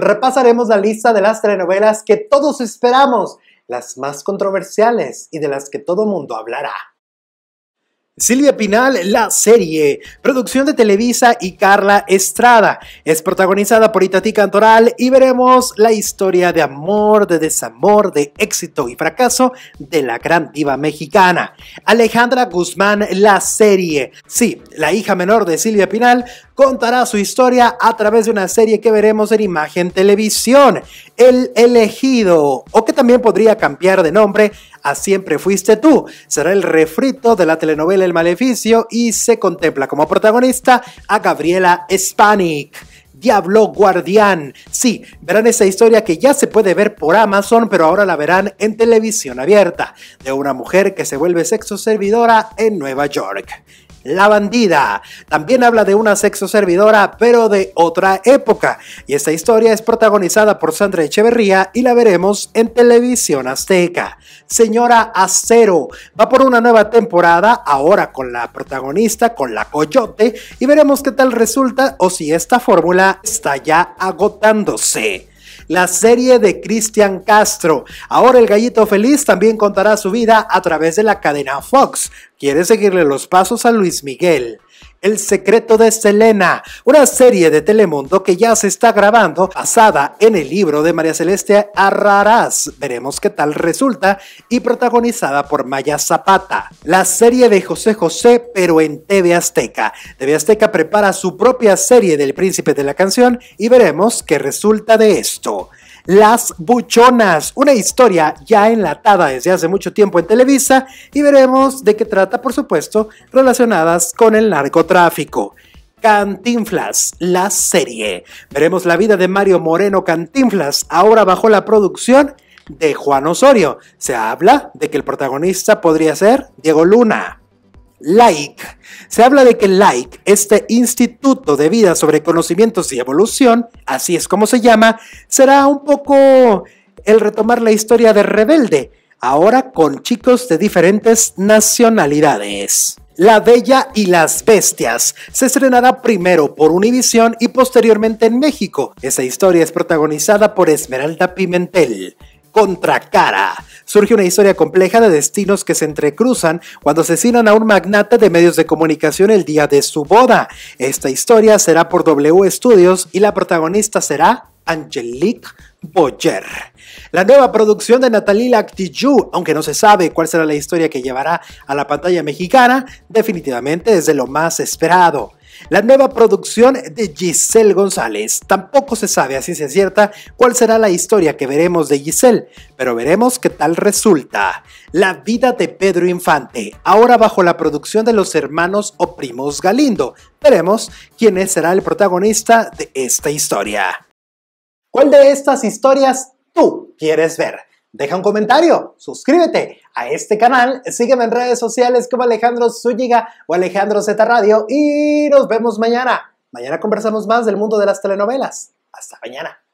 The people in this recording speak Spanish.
repasaremos la lista de las telenovelas que todos esperamos, las más controversiales y de las que todo mundo hablará. Silvia Pinal, la serie, producción de Televisa y Carla Estrada. Es protagonizada por Itatí Cantoral y veremos la historia de amor, de desamor, de éxito y fracaso de la gran diva mexicana. Alejandra Guzmán, la serie. Sí, la hija menor de Silvia Pinal contará su historia a través de una serie que veremos en imagen televisión, El elegido, o que también podría cambiar de nombre a Siempre fuiste tú. Será el refrito de la telenovela El Maleficio y se contempla como protagonista a Gabriela Spanik. Diablo Guardián. Sí, verán esa historia que ya se puede ver por Amazon, pero ahora la verán en televisión abierta, de una mujer que se vuelve sexo servidora en Nueva York. La Bandida. También habla de una sexo servidora, pero de otra época. Y esta historia es protagonizada por Sandra Echeverría y la veremos en Televisión Azteca. Señora Acero va por una nueva temporada, ahora con la protagonista, con la Coyote, y veremos qué tal resulta o si esta fórmula está ya agotándose la serie de Cristian Castro. Ahora el gallito feliz también contará su vida a través de la cadena Fox. Quiere seguirle los pasos a Luis Miguel. El secreto de Selena, una serie de Telemundo que ya se está grabando basada en el libro de María Celeste Arrarás. Veremos qué tal resulta y protagonizada por Maya Zapata. La serie de José José pero en TV Azteca. TV Azteca prepara su propia serie del príncipe de la canción y veremos qué resulta de esto. Las Buchonas, una historia ya enlatada desde hace mucho tiempo en Televisa y veremos de qué trata, por supuesto, relacionadas con el narcotráfico. Cantinflas, la serie. Veremos la vida de Mario Moreno Cantinflas, ahora bajo la producción de Juan Osorio. Se habla de que el protagonista podría ser Diego Luna. Like. Se habla de que Like, este Instituto de Vida sobre Conocimientos y Evolución, así es como se llama, será un poco el retomar la historia de Rebelde, ahora con chicos de diferentes nacionalidades. La Bella y las Bestias se estrenará primero por Univisión y posteriormente en México. Esa historia es protagonizada por Esmeralda Pimentel, Contracara. Surge una historia compleja de destinos que se entrecruzan cuando asesinan a un magnate de medios de comunicación el día de su boda. Esta historia será por W Studios y la protagonista será Angelique Boyer. La nueva producción de Natalie Lactijou, aunque no se sabe cuál será la historia que llevará a la pantalla mexicana, definitivamente es de lo más esperado. La nueva producción de Giselle González. Tampoco se sabe así ciencia cierta cuál será la historia que veremos de Giselle, pero veremos qué tal resulta. La vida de Pedro Infante, ahora bajo la producción de los hermanos o primos Galindo. Veremos quién será el protagonista de esta historia. ¿Cuál de estas historias tú quieres ver? Deja un comentario, suscríbete a este canal, sígueme en redes sociales como Alejandro Zúñiga o Alejandro Z Radio y nos vemos mañana. Mañana conversamos más del mundo de las telenovelas. Hasta mañana.